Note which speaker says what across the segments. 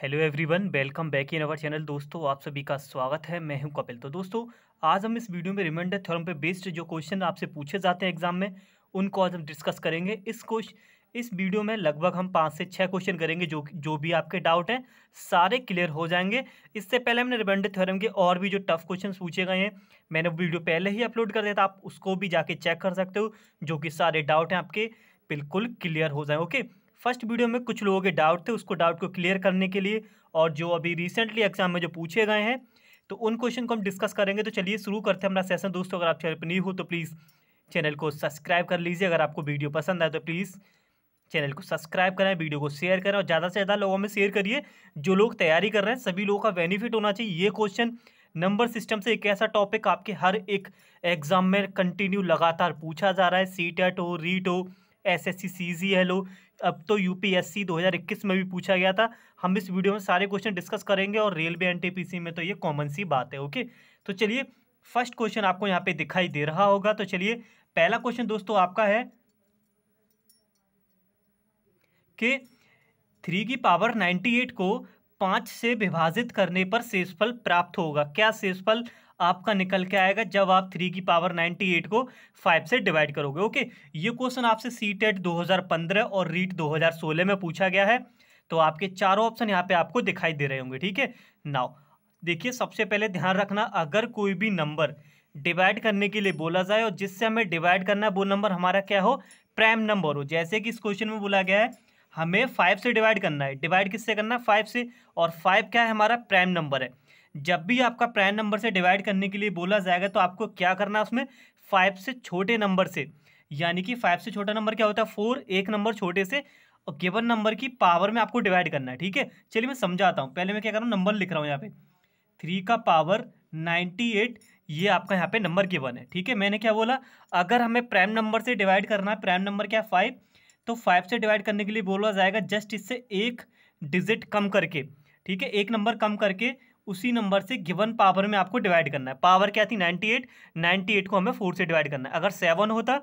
Speaker 1: hello everyone welcome back in our channel दोस्तों आप सभी का स्वागत है मैं हूं कपिल तो दोस्तों आज हम इस वीडियो में रिमाइंडर थ्योरम पे बेस्ड जो क्वेश्चन आपसे पूछे जाते हैं एग्जाम में उनको आज हम डिस्कस करेंगे इस क्वेश्चन इस वीडियो में लगभग हम पाँच से छः क्वेश्चन करेंगे जो जो भी आपके डाउट हैं सारे क्लियर हो जाएंगे इससे पहले हमने रिमाइंडर थ्योरम के और भी जो टफ क्वेश्चन पूछे गए हैं मैंने वीडियो पहले ही अपलोड कर दिया था आप उसको भी जाके चेक कर सकते हो जो कि सारे डाउट हैं आपके बिल्कुल क्लियर हो जाए ओके फर्स्ट वीडियो में कुछ लोगों के डाउट थे उसको डाउट को क्लियर करने के लिए और जो अभी रिसेंटली एग्जाम में जो पूछे गए हैं तो उन क्वेश्चन को हम डिस्कस करेंगे तो चलिए शुरू करते हैं हमारा सेशन दोस्तों अगर आप चैनल पर नहीं हो तो प्लीज़ चैनल को सब्सक्राइब कर लीजिए अगर आपको वीडियो पसंद आए तो प्लीज़ चैनल को सब्सक्राइब करें वीडियो को शेयर करें और ज़्यादा से ज़्यादा लोगों में शेयर करिए जो लोग तैयारी कर रहे हैं सभी लोगों का बेनिफिट होना चाहिए ये क्वेश्चन नंबर सिस्टम से एक ऐसा टॉपिक आपके हर एक एग्ज़ाम में कंटिन्यू लगातार पूछा जा रहा है सी टेट हो रीट हो S S C C G L हो अब तो यूपीएससी 2021 में भी पूछा गया था हम इस वीडियो में सारे क्वेश्चन डिस्कस करेंगे और रेलवे एनटीपीसी में तो ये कॉमन सी बात है ओके तो चलिए फर्स्ट क्वेश्चन आपको यहाँ पे दिखाई दे रहा होगा तो चलिए पहला क्वेश्चन दोस्तों आपका है कि थ्री की पावर नाइन्टी एट को पाँच से विभाजित करने पर शेषफल प्राप्त होगा क्या शेषफल आपका निकल के आएगा जब आप थ्री की पावर नाइन्टी एट को फाइव से डिवाइड करोगे ओके ये क्वेश्चन आपसे सी टेट दो हज़ार पंद्रह और रीट दो हज़ार सोलह में पूछा गया है तो आपके चारों ऑप्शन यहाँ पे आपको दिखाई दे रहे होंगे ठीक है नाउ देखिए सबसे पहले ध्यान रखना अगर कोई भी नंबर डिवाइड करने के लिए बोला जाए और जिससे हमें डिवाइड करना है वो नंबर हमारा क्या हो प्राइम नंबर हो जैसे कि इस क्वेश्चन में बोला गया है हमें फाइव से डिवाइड करना है डिवाइड किससे करना है फाइव से और फाइव क्या है हमारा प्राइम नंबर है जब भी आपका प्राइम नंबर से डिवाइड करने के लिए बोला जाएगा तो आपको क्या करना है उसमें फाइव से छोटे नंबर से यानी कि फाइव से छोटा नंबर क्या होता है फोर एक नंबर छोटे से और गिवन नंबर की पावर में आपको डिवाइड करना है ठीक है चलिए मैं समझाता हूँ पहले मैं क्या कर रहा हूँ नंबर लिख रहा हूँ यहाँ पे थ्री का पावर नाइन्टी एट ये आपका यहाँ पे नंबर गिवन है ठीक है मैंने क्या बोला अगर हमें प्राइम नंबर से डिवाइड करना है प्राइम नंबर क्या है फाइव तो फाइव से डिवाइड करने के लिए बोला जाएगा जस्ट इससे एक डिजिट कम करके ठीक है एक नंबर कम करके उसी नंबर से गिवन पावर में आपको डिवाइड करना है पावर क्या थी नाइन्टी एट नाइन्टी एट को हमें फोर से डिवाइड करना है अगर सेवन होता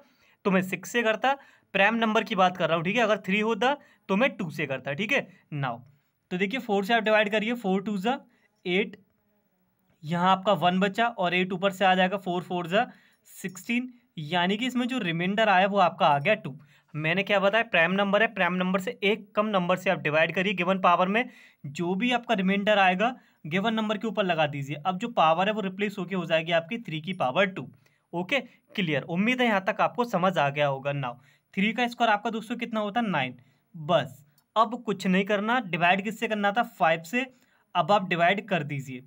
Speaker 1: तो मैं सिक्स से करता प्राइम नंबर की बात कर रहा हूँ ठीक है अगर थ्री होता तो मैं टू से करता ठीक है नाउ तो देखिए फोर से आप डिवाइड करिए फोर टू ज़ा एट यहाँ आपका वन बचा और एट ऊपर से आ जाएगा फोर फोर ज़ा सिक्सटीन यानी कि इसमें जो रिमाइंडर आया वो आपका आ गया टू मैंने क्या बताया प्राइम नंबर है प्राइम नंबर से एक कम नंबर से आप डिवाइड करिए गिवन पावर में जो भी आपका रिमाइंडर आएगा गिवन नंबर के ऊपर लगा दीजिए अब जो पावर है वो रिप्लेस होकर हो जाएगी आपकी थ्री की पावर टू ओके क्लियर उम्मीद है यहाँ तक आपको समझ आ गया होगा नाउ थ्री का स्क्वायर आपका दोस्तों कितना होता है नाइन बस अब कुछ नहीं करना डिवाइड किससे करना था फाइव से अब आप डिवाइड कर दीजिए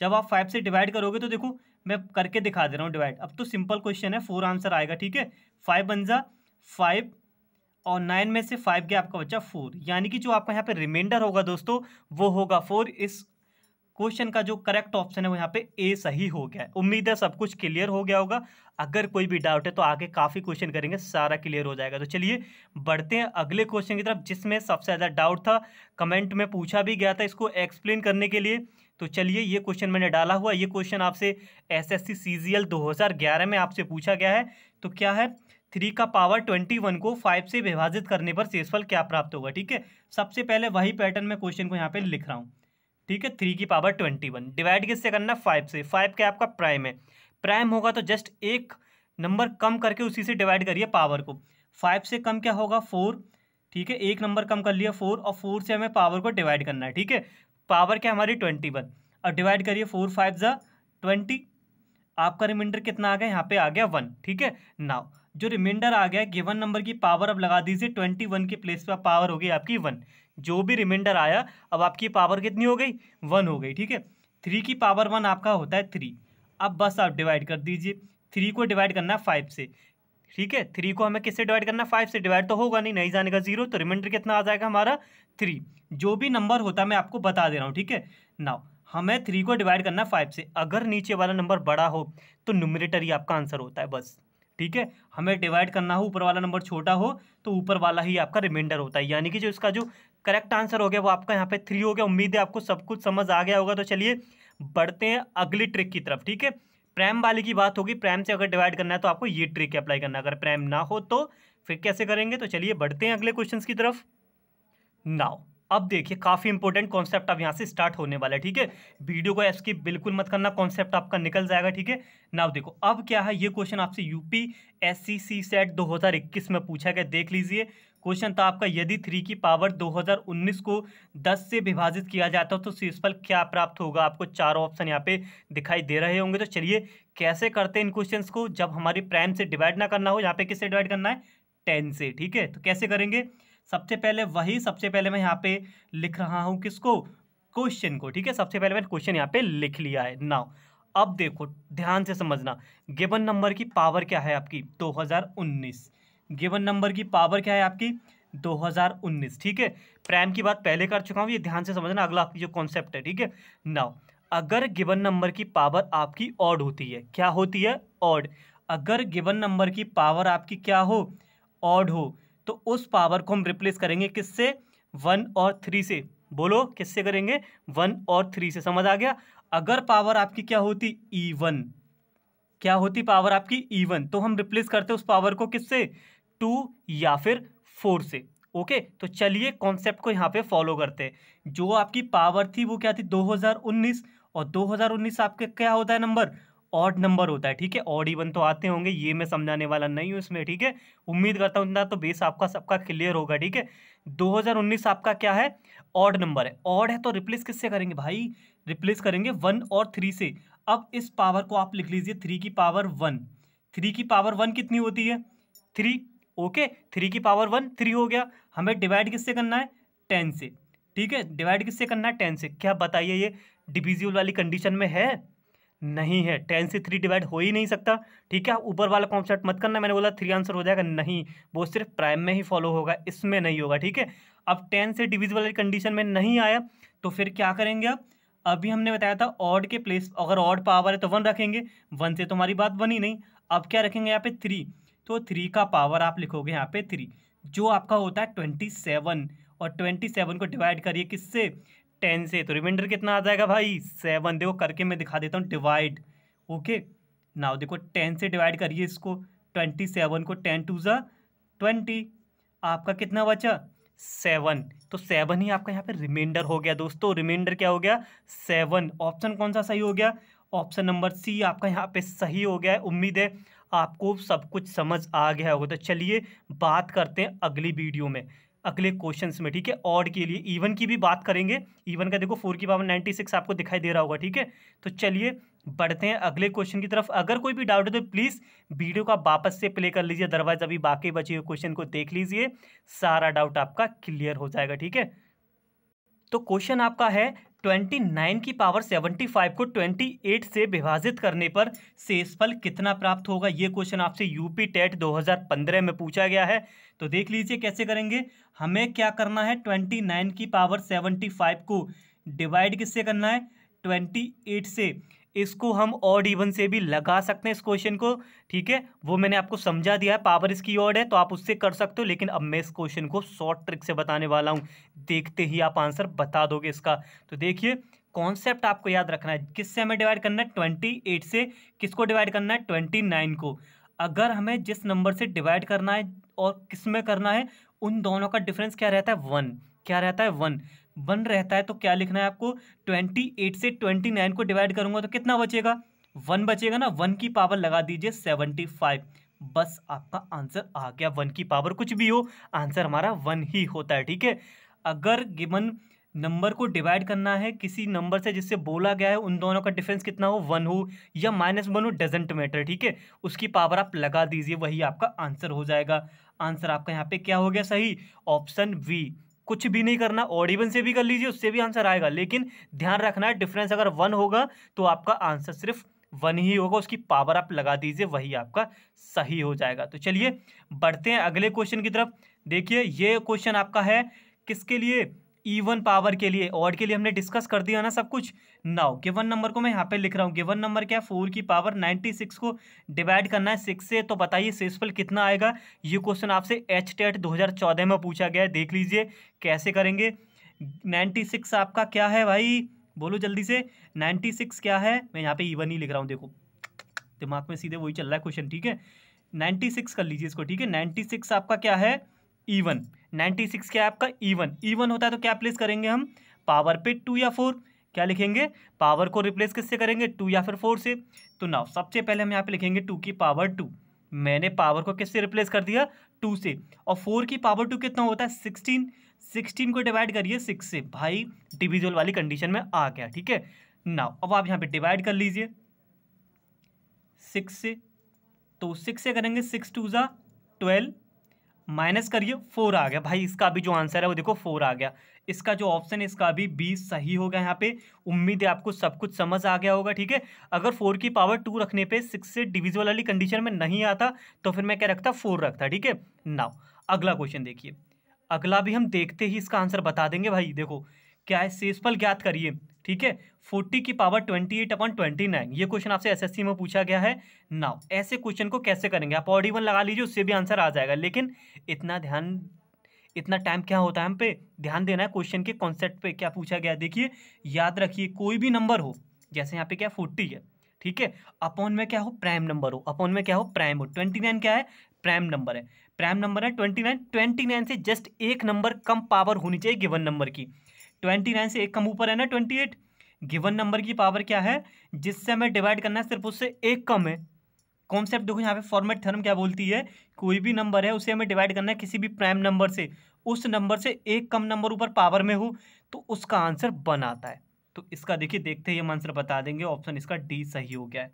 Speaker 1: जब आप फाइव से डिवाइड करोगे तो देखो मैं करके दिखा दे रहा हूँ डिवाइड अब तो सिंपल क्वेश्चन है फोर आंसर आएगा ठीक है फाइव बन जा फाइव और नाइन में से फाइव गया आपका बच्चा फोर यानी कि जो आपका यहाँ पे रिमाइंडर होगा दोस्तों वो होगा फोर इस क्वेश्चन का जो करेक्ट ऑप्शन है वो यहाँ पे ए सही हो गया है उम्मीद है सब कुछ क्लियर हो गया होगा अगर कोई भी डाउट है तो आगे काफ़ी क्वेश्चन करेंगे सारा क्लियर हो जाएगा तो चलिए बढ़ते हैं अगले क्वेश्चन की तरफ जिसमें सबसे ज़्यादा डाउट था कमेंट में पूछा भी गया था इसको एक्सप्लेन करने के लिए तो चलिए ये क्वेश्चन मैंने डाला हुआ ये क्वेश्चन आपसे S S C C G L दो हज़ार ग्यारह में आपसे पूछा गया है तो क्या है थ्री का पावर ट्वेंटी वन को फाइव से विभाजित करने पर शेषफल क्या प्राप्त होगा ठीक है सबसे पहले वही पैटर्न में क्वेश्चन को यहाँ पे लिख रहा हूँ ठीक है थ्री की पावर ट्वेंटी वन डिवाइड किससे करना फाइव से फाइव क्या आपका प्राइम है प्राइम होगा तो जस्ट एक नंबर कम करके उसी से डिवाइड करिए पावर को फाइव से कम क्या होगा फोर ठीक है एक नंबर कम कर लिया फोर और फोर से हमें पावर को डिवाइड करना है ठीक है पावर क्या हमारी ट्वेंटी वन और डिवाइड करिए फोर फाइव ज़ा ट्वेंटी आपका रिमाइंडर कितना आ गया यहाँ पे आ गया वन ठीक है नाउ जो रिमाइंडर आ गया गिवन नंबर की पावर अब लगा दीजिए ट्वेंटी वन के प्लेस पर पावर होगी आपकी वन जो भी रिमाइंडर आया अब आपकी पावर कितनी हो गई वन हो गई ठीक है थ्री की पावर वन आपका होता है थ्री अब बस आप डिवाइड कर दीजिए थ्री को डिवाइड करना है फाइव से ठीक है थ्री को हमें किससे डिवाइड करना फाइव से डिवाइड तो होगा नहीं नहीं जाने का जीरो तो रिमाइंडर कितना आ जाएगा हमारा थ्री जो भी नंबर होता है मैं आपको बता दे रहा हूँ ठीक है नाउ हमें थ्री को डिवाइड करना फाइव से अगर नीचे वाला नंबर बड़ा हो तो नुमरेटर ही आपका आंसर होता है बस ठीक है हमें डिवाइड करना हो ऊपर वाला नंबर छोटा हो तो ऊपर वाला ही आपका रिमाइंडर होता है यानी कि जो इसका जो करेक्ट आंसर हो गया वो आपका यहाँ पे थ्री हो गया उम्मीद है आपको सब कुछ समझ आ गया होगा तो चलिए बढ़ते हैं अगली ट्रिक की तरफ ठीक है प्रैम वाली की बात होगी प्रैम से अगर डिवाइड करना है तो आपको ये ट्रिक अप्लाई करना अगर प्रैम ना हो तो फिर कैसे करेंगे तो चलिए बढ़ते हैं अगले क्वेश्चन की तरफ नाउ अब देखिए काफ़ी इंपॉर्टेंट कॉन्सेप्ट अब यहाँ से स्टार्ट होने वाला है ठीक है वीडियो को एप्स बिल्कुल मत करना कॉन्सेप्ट आपका निकल जाएगा ठीक है नाउ देखो अब क्या है ये क्वेश्चन आपसे यूपी सी सेट 2021 में पूछा गया देख लीजिए क्वेश्चन था आपका यदि थ्री की पावर 2019 को 10 से विभाजित किया जाता है तो शीर्षफल क्या प्राप्त होगा आपको चार ऑप्शन यहाँ पे दिखाई दे रहे होंगे तो चलिए कैसे करते हैं इन क्वेश्चन को जब हमारी प्राइम से डिवाइड ना करना हो यहाँ पे किससे डिवाइड करना है टेन से ठीक है तो कैसे करेंगे सबसे पहले वही सबसे पहले मैं यहाँ पे लिख रहा हूँ किसको क्वेश्चन को ठीक है सबसे पहले मैंने क्वेश्चन यहाँ पे लिख लिया है नाउ अब देखो ध्यान से समझना गिवन नंबर की पावर क्या है आपकी 2019 गिवन नंबर की पावर क्या है आपकी 2019 ठीक है प्राइम की बात पहले कर चुका हूँ ये ध्यान से समझना अगला आपकी जो कॉन्सेप्ट है ठीक है नाउ अगर गिवन नंबर की पावर आपकी ऑड होती है क्या होती है ऑड अगर गिवन नंबर की पावर आपकी क्या हो ऑड हो तो उस पावर को हम रिप्लेस करेंगे किससे वन और थ्री से बोलो किससे करेंगे वन और थ्री से समझ आ गया अगर पावर आपकी क्या होती ईवन e क्या होती पावर आपकी ईवन e तो हम रिप्लेस करते उस पावर को किससे टू या फिर फोर से ओके तो चलिए कॉन्सेप्ट को यहाँ पे फॉलो करते हैं जो आपकी पावर थी वो क्या थी 2019 और 2019 आपके क्या होता है नंबर ऑड नंबर होता है ठीक है ऑड इवन तो आते होंगे ये मैं समझाने वाला नहीं हूँ इसमें ठीक है उम्मीद करता हूँ इतना तो बेस आपका सबका क्लियर होगा ठीक है 2019 आपका क्या है ऑड नंबर है ऑड है तो रिप्लेस किससे करेंगे भाई रिप्लेस करेंगे वन और थ्री से अब इस पावर को आप लिख लीजिए थ्री की पावर वन थ्री की पावर वन कितनी होती है थ्री ओके थ्री की पावर वन थ्री हो गया हमें डिवाइड किससे करना है टेन से ठीक है डिवाइड किससे करना है टेन से क्या बताइए ये डिविजिबल वाली कंडीशन में है नहीं है टेन से थ्री डिवाइड हो ही नहीं सकता ठीक है ऊपर वाला कॉन्सेप्ट मत करना मैंने बोला थ्री आंसर हो जाएगा नहीं वो सिर्फ प्राइम में ही फॉलो होगा इसमें नहीं होगा ठीक है अब टेन से डिविजिबल वाली कंडीशन में नहीं आया तो फिर क्या करेंगे आप अभी हमने बताया था ऑड के प्लेस अगर ऑड पावर है तो वन रखेंगे वन से तुम्हारी बात बनी नहीं अब क्या रखेंगे यहाँ पे थ्री तो थ्री का पावर आप लिखोगे यहाँ पे थ्री जो आपका होता है ट्वेंटी सेवन और ट्वेंटी सेवन को डिवाइड करिए किससे टेन से तो रिमाइंडर कितना आ जाएगा भाई सेवन देखो करके मैं दिखा देता हूँ डिवाइड ओके नाउ देखो टेन से डिवाइड करिए इसको ट्वेंटी सेवन को टेन टू ज़ा ट्वेंटी आपका कितना बचा सेवन तो सेवन ही आपका यहाँ पे रिमाइंडर हो गया दोस्तों रिमाइंडर क्या हो गया सेवन ऑप्शन कौन सा सही हो गया ऑप्शन नंबर सी आपका यहाँ पे सही हो गया है उम्मीद है आपको सब कुछ समझ आ गया होगा तो चलिए बात करते हैं अगली वीडियो में अगले क्वेश्चंस में ठीक है ऑड के लिए इवन की भी बात करेंगे इवन का देखो फोर की पावर नाइन्टी सिक्स आपको दिखाई दे रहा होगा ठीक है तो चलिए बढ़ते हैं अगले क्वेश्चन की तरफ अगर कोई भी डाउट है तो प्लीज़ वीडियो का वापस से प्ले कर लीजिए अदरवाइज अभी बाकी बचे हुए क्वेश्चन को देख लीजिए सारा डाउट आपका क्लियर हो जाएगा ठीक है तो क्वेश्चन आपका है 29 की पावर 75 को 28 से विभाजित करने पर शेषफल कितना प्राप्त होगा ये क्वेश्चन आपसे यूपी टेट 2015 में पूछा गया है तो देख लीजिए कैसे करेंगे हमें क्या करना है 29 की पावर 75 को डिवाइड किससे करना है 28 से इसको हम ऑड इवन से भी लगा सकते हैं इस क्वेश्चन को ठीक है वो मैंने आपको समझा दिया है पावर इसकी ऑड है तो आप उससे कर सकते हो लेकिन अब मैं इस क्वेश्चन को शॉर्ट ट्रिक से बताने वाला हूँ देखते ही आप आंसर बता दोगे इसका तो देखिए कॉन्सेप्ट आपको याद रखना है किससे हमें डिवाइड करना है ट्वेंटी एट से किसको डिवाइड करना है ट्वेंटी नाइन को अगर हमें जिस नंबर से डिवाइड करना है और किस में करना है उन दोनों का डिफरेंस क्या रहता है वन क्या रहता है वन वन रहता है तो क्या लिखना है आपको ट्वेंटी एट से ट्वेंटी नाइन को डिवाइड करूंगा तो कितना बचेगा वन बचेगा ना वन की पावर लगा दीजिए सेवेंटी फाइव बस आपका आंसर आ गया वन की पावर कुछ भी हो आंसर हमारा वन ही होता है ठीक है अगर गिवन नंबर को डिवाइड करना है किसी नंबर से जिससे बोला गया है उन दोनों का डिफरेंस कितना हो वन हो या माइनस वन हो डजेंट मैटर ठीक है उसकी पावर आप लगा दीजिए वही आपका आंसर हो जाएगा आंसर आपका यहाँ पे क्या हो गया सही ऑप्शन वी कुछ भी नहीं करना ऑड इवन से भी कर लीजिए उससे भी आंसर आएगा लेकिन ध्यान रखना है डिफरेंस अगर वन होगा तो आपका आंसर सिर्फ वन ही होगा उसकी पावर आप लगा दीजिए वही आपका सही हो जाएगा तो चलिए बढ़ते हैं अगले क्वेश्चन की तरफ देखिए ये क्वेश्चन आपका है किसके लिए ईवन पावर के लिए ऑड के लिए हमने डिस्कस कर दिया ना सब कुछ नाउ गिवन नंबर को मैं यहाँ पे लिख रहा हूँ गिवन नंबर क्या है फोर की पावर नाइन्टी सिक्स को डिवाइड करना है सिक्स से तो बताइए सेसफल कितना आएगा ये क्वेश्चन आपसे एच टेट दो हज़ार चौदह में पूछा गया है देख लीजिए कैसे करेंगे नाइन्टी सिक्स आपका क्या है भाई बोलो जल्दी से नाइन्टी सिक्स क्या है मैं यहाँ पे ईवन ही लिख रहा हूँ देखो दिमाग में सीधे वही चल रहा है क्वेश्चन ठीक है नाइन्टी सिक्स कर लीजिए इसको ठीक है नाइन्टी सिक्स आपका क्या है ईवन e 96 क्या है आपका ईवन e ईवन e होता है तो क्या प्लेस करेंगे हम पावर पे टू या फोर क्या लिखेंगे पावर को रिप्लेस किससे करेंगे टू या फिर फोर से तो नाउ सबसे पहले हम यहाँ पे लिखेंगे टू की पावर टू मैंने पावर को किससे रिप्लेस कर दिया टू से और फोर की पावर टू कितना होता है सिक्सटीन सिक्सटीन को डिवाइड करिए सिक्स से भाई डिविजल वाली कंडीशन में आ गया ठीक है नाउ अब आप यहाँ पे डिवाइड कर लीजिए सिक्स से तो सिक्स से करेंगे six twos twelve minus करिए फोर आ गया भाई इसका भी जो आंसर है वो देखो फोर आ गया इसका जो ऑप्शन है इसका भी बी सही होगा यहाँ पे उम्मीद है आपको सब कुछ समझ आ गया होगा ठीक है अगर फोर की पावर टू रखने पे सिक्स से डिविजल वाली कंडीशन में नहीं आता तो फिर मैं क्या रखता फोर रखता ठीक है नाउ अगला क्वेश्चन देखिए अगला भी हम देखते ही इसका आंसर बता देंगे भाई देखो क्या है शेषफल ज्ञात करिए ठीक है फोर्टी की power twenty eight upon twenty nine ये क्वेश्चन आपसे एसएससी में पूछा गया है नाउ ऐसे क्वेश्चन को कैसे करेंगे आप ऑडी वन लगा लीजिए उससे भी आंसर आ जाएगा लेकिन इतना ध्यान इतना टाइम क्या होता है हम पे ध्यान देना है क्वेश्चन के कॉन्सेप्ट पे क्या पूछा गया देखिए याद रखिए कोई भी नंबर हो जैसे यहाँ पे क्या फोर्टी है ठीक है अपॉन में क्या हो प्राइम नंबर हो अपॉन में क्या हो प्राइम हो ट्वेंटी नाइन क्या है प्राइम नंबर है प्राइम नंबर है ट्वेंटी नाइन ट्वेंटी नाइन से जस्ट एक नंबर कम पावर होनी चाहिए गिवन नंबर की ट्वेंटी नाइन से एक कम ऊपर है ना ट्वेंटी एट गिवन नंबर की पावर क्या है जिससे हमें डिवाइड करना है सिर्फ उससे एक कम है कॉन्सेप्ट देखो यहाँ पे फॉर्मेट थर्म क्या बोलती है कोई भी नंबर है उसे हमें डिवाइड करना है किसी भी प्राइम नंबर से उस नंबर से एक कम नंबर ऊपर पावर में हो तो उसका आंसर बन आता है तो इसका देखिए देखते ही हम आंसर बता देंगे ऑप्शन इसका डी सही हो गया है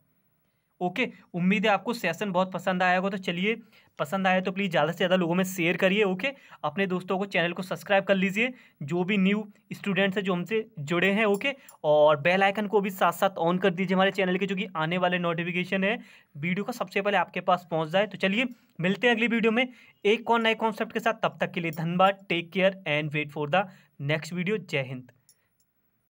Speaker 1: ओके उम्मीद है आपको सेशन बहुत पसंद आया होगा तो चलिए पसंद आया तो प्लीज़ ज़्यादा से ज़्यादा लोगों में शेयर करिए ओके अपने दोस्तों को चैनल को सब्सक्राइब कर लीजिए जो भी न्यू स्टूडेंट्स हैं जो हमसे जुड़े हैं ओके और बेल आइकन को भी साथ साथ ऑन कर दीजिए हमारे चैनल के जो कि आने वाले नोटिफिकेशन है वीडियो का सबसे पहले आपके पास पहुँच जाए तो चलिए मिलते हैं अगली वीडियो में एक और नए कॉन्सेप्ट के साथ तब तक के लिए धन्यवाद take care and wait for the next video जय हिंद